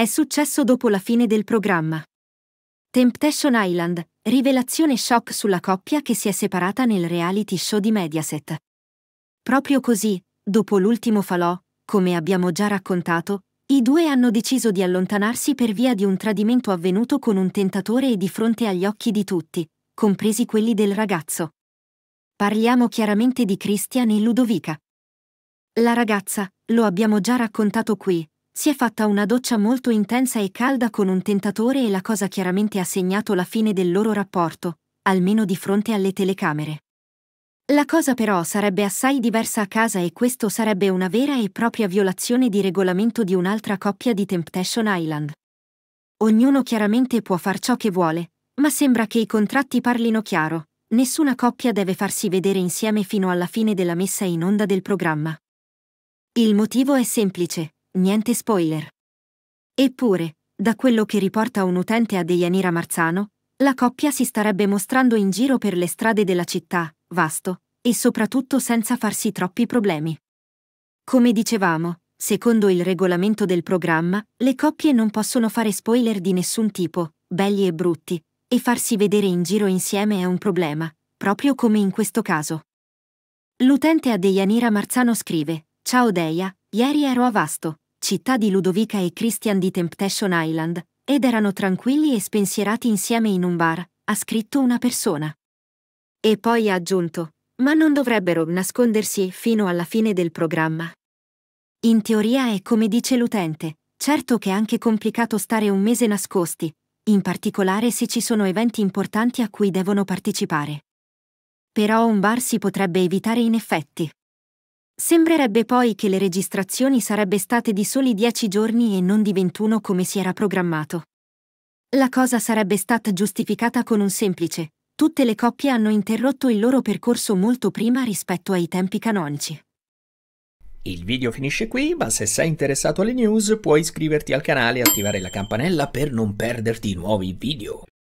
È successo dopo la fine del programma. Temptation Island, rivelazione shock sulla coppia che si è separata nel reality show di Mediaset. Proprio così, dopo l'ultimo falò, come abbiamo già raccontato, i due hanno deciso di allontanarsi per via di un tradimento avvenuto con un tentatore e di fronte agli occhi di tutti, compresi quelli del ragazzo. Parliamo chiaramente di Christian e Ludovica. La ragazza, lo abbiamo già raccontato qui, si è fatta una doccia molto intensa e calda con un tentatore e la cosa chiaramente ha segnato la fine del loro rapporto, almeno di fronte alle telecamere. La cosa però sarebbe assai diversa a casa e questo sarebbe una vera e propria violazione di regolamento di un'altra coppia di Temptation Island. Ognuno chiaramente può far ciò che vuole, ma sembra che i contratti parlino chiaro. Nessuna coppia deve farsi vedere insieme fino alla fine della messa in onda del programma. Il motivo è semplice, niente spoiler. Eppure, da quello che riporta un utente a Deianira Marzano, la coppia si starebbe mostrando in giro per le strade della città, vasto, e soprattutto senza farsi troppi problemi. Come dicevamo, secondo il regolamento del programma, le coppie non possono fare spoiler di nessun tipo, belli e brutti, e farsi vedere in giro insieme è un problema, proprio come in questo caso. L'utente a Deianira Marzano scrive, Ciao Deia, ieri ero a Vasto, città di Ludovica e Christian di Temptation Island, ed erano tranquilli e spensierati insieme in un bar, ha scritto una persona. E poi ha aggiunto, ma non dovrebbero nascondersi fino alla fine del programma. In teoria è come dice l'utente, certo che è anche complicato stare un mese nascosti, in particolare se ci sono eventi importanti a cui devono partecipare. Però un bar si potrebbe evitare in effetti. Sembrerebbe poi che le registrazioni sarebbe state di soli 10 giorni e non di 21 come si era programmato. La cosa sarebbe stata giustificata con un semplice, tutte le coppie hanno interrotto il loro percorso molto prima rispetto ai tempi canonici. Il video finisce qui, ma se sei interessato alle news puoi iscriverti al canale e attivare la campanella per non perderti nuovi video.